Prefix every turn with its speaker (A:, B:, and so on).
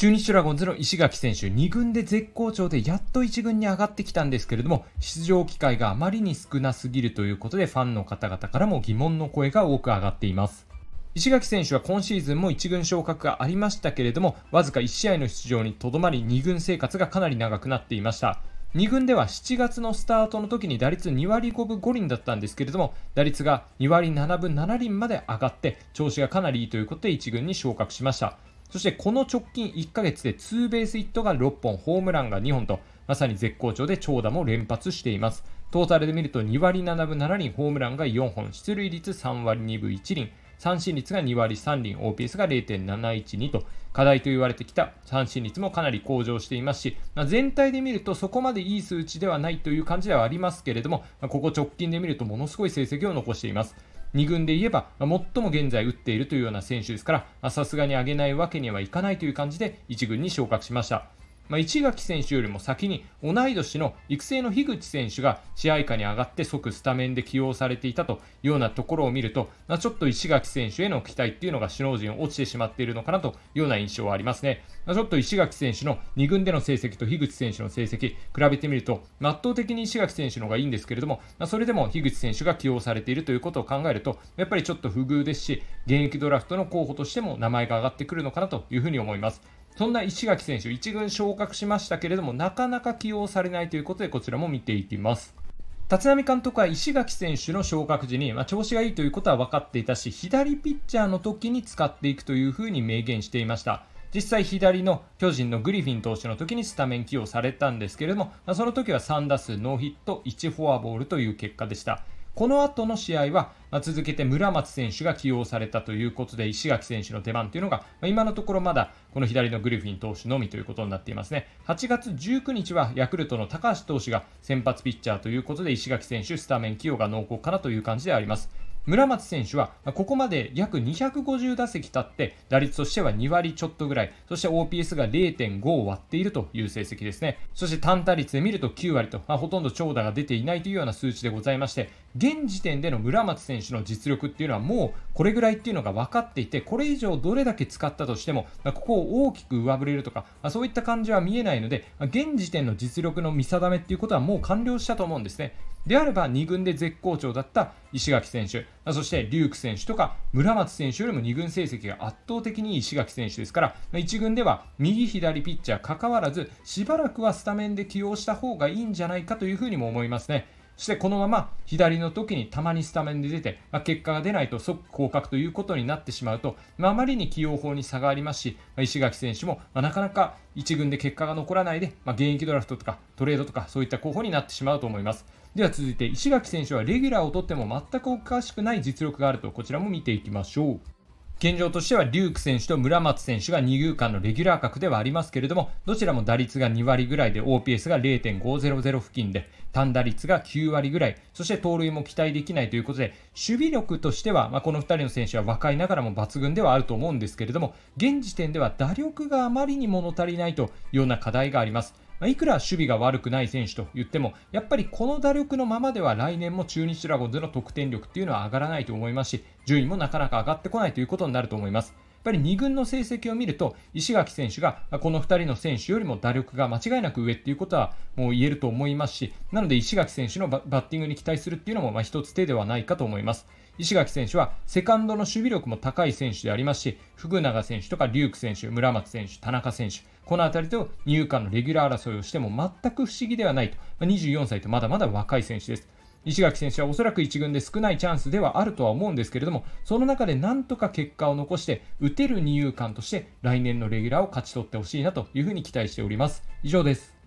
A: 中日ドラゴンズの石垣選手、2軍で絶好調でやっと1軍に上がってきたんですけれども、出場機会があまりに少なすぎるということで、ファンの方々からも疑問の声が多く上がっています。石垣選手は今シーズンも1軍昇格がありましたけれども、わずか1試合の出場にとどまり、2軍生活がかなり長くなっていました。2軍では7月のスタートの時に打率2割5分5厘だったんですけれども、打率が2割7分7厘まで上がって、調子がかなりいいということで1軍に昇格しました。そしてこの直近1ヶ月でツーベースヒットが6本、ホームランが2本と、まさに絶好調で長打も連発しています。トータルで見ると2割7分7厘、ホームランが4本、出塁率3割2分1厘、三振率が2割3厘、OPS が0.712と、課題と言われてきた三振率もかなり向上していますし、まあ、全体で見るとそこまでいい数値ではないという感じではありますけれども、まあ、ここ直近で見るとものすごい成績を残しています。2軍で言えば、最も現在打っているというような選手ですから、さすがに上げないわけにはいかないという感じで1軍に昇格しました。まあ、垣選手よりも先に同い年の育成の樋口選手が試合下に上がって即スタメンで起用されていたというようなところを見ると、まあ、ちょっと石垣選手への期待っていうのが首脳陣落ちてしまっているのかなというような印象はありますね。まあ、ちょっと石垣選手の2軍での成績と樋口選手の成績比べてみると、圧倒的に石垣選手の方がいいんですけれども、まそれでも樋口選手が起用されているということを考えると、やっぱりちょっと不遇ですし、現役ドラフトの候補としても名前が上がってくるのかなというふうに思います。そんな石垣選手、1軍昇格しましたけれども、なかなか起用されないということで、こちらも見ていきます。立浪監督は石垣選手の昇格時に、まあ、調子がいいということは分かっていたし、左ピッチャーの時に使っていくというふうに明言していました。実際左の巨人のグリフィン投手の時にスタメン起用されたんですけれども、まあ、その時は3打数ノーヒット1フォアボールという結果でしたこの後の試合は、まあ、続けて村松選手が起用されたということで、石垣選手の出番というのが、まあ、今のところまだこの左のグリフィン投手のみということになっていますね。8月19日はヤクルトの高橋投手が先発ピッチャーということで、石垣選手、スタメン起用が濃厚かなという感じであります。村松選手はここまで約250打席たって打率としては2割ちょっとぐらいそして OPS が0.5を割っているという成績ですねそして単打率で見ると9割と、まあ、ほとんど長打が出ていないというような数値でございまして現時点での村松選手の実力っていうのはもうこれぐらいっていうのが分かっていてこれ以上どれだけ使ったとしてもここを大きく上振れるとかそういった感じは見えないので現時点の実力の見定めっていうことはもう完了したと思うんですねであれば2軍で絶好調だった石垣選手、そしてリューク選手とか村松選手よりも2軍成績が圧倒的に石垣選手ですから、1軍では右左ピッチャーかかわらず、しばらくはスタメンで起用した方がいいんじゃないかというふうにも思いますね。そしてこのまま左の時にたまにスタメンで出て、まあ、結果が出ないと即降格ということになってしまうと、まあ、まりに起用法に差がありますし、まあ、石垣選手も、まなかなか1軍で結果が残らないで、ま現役ドラフトとかトレードとかそういった候補になってしまうと思います。では続いて、石垣選手はレギュラーを取っても全くおかしくない実力があると、こちらも見ていきましょう。現状としては、リューク選手と村松選手が二遊間のレギュラー格ではありますけれども、どちらも打率が2割ぐらいで、OPS が0.500付近で、単打率が9割ぐらい、そして盗塁も期待できないということで、守備力としては、まあ、この2人の選手は若いながらも抜群ではあると思うんですけれども、現時点では打力があまりに物足りないというような課題があります。まあ、いくら守備が悪くない選手と言っても、やっぱりこの打力のままでは来年も中日ドラゴンズの得点力っていうのは上がらないと思いますし、順位もなかなか上がってこないということになると思います。やっぱり2軍の成績を見ると、石垣選手がこの2人の選手よりも打力が間違いなく上っていうことはもう言えると思いますし、なので石垣選手のバッティングに期待するっていうのもまあ一つ手ではないかと思います。石垣選手はセカンドの守備力も高い選手でありますし、福永選手とかリューク選手、村松選手、田中選手、このあたりと二遊間のレギュラー争いをしても全く不思議ではないと、まあ、24歳とまだまだ若い選手です。石垣選手はおそらく1軍で少ないチャンスではあるとは思うんですけれども、その中でなんとか結果を残して、打てる二遊間として来年のレギュラーを勝ち取ってほしいなというふうに期待しております。以上です。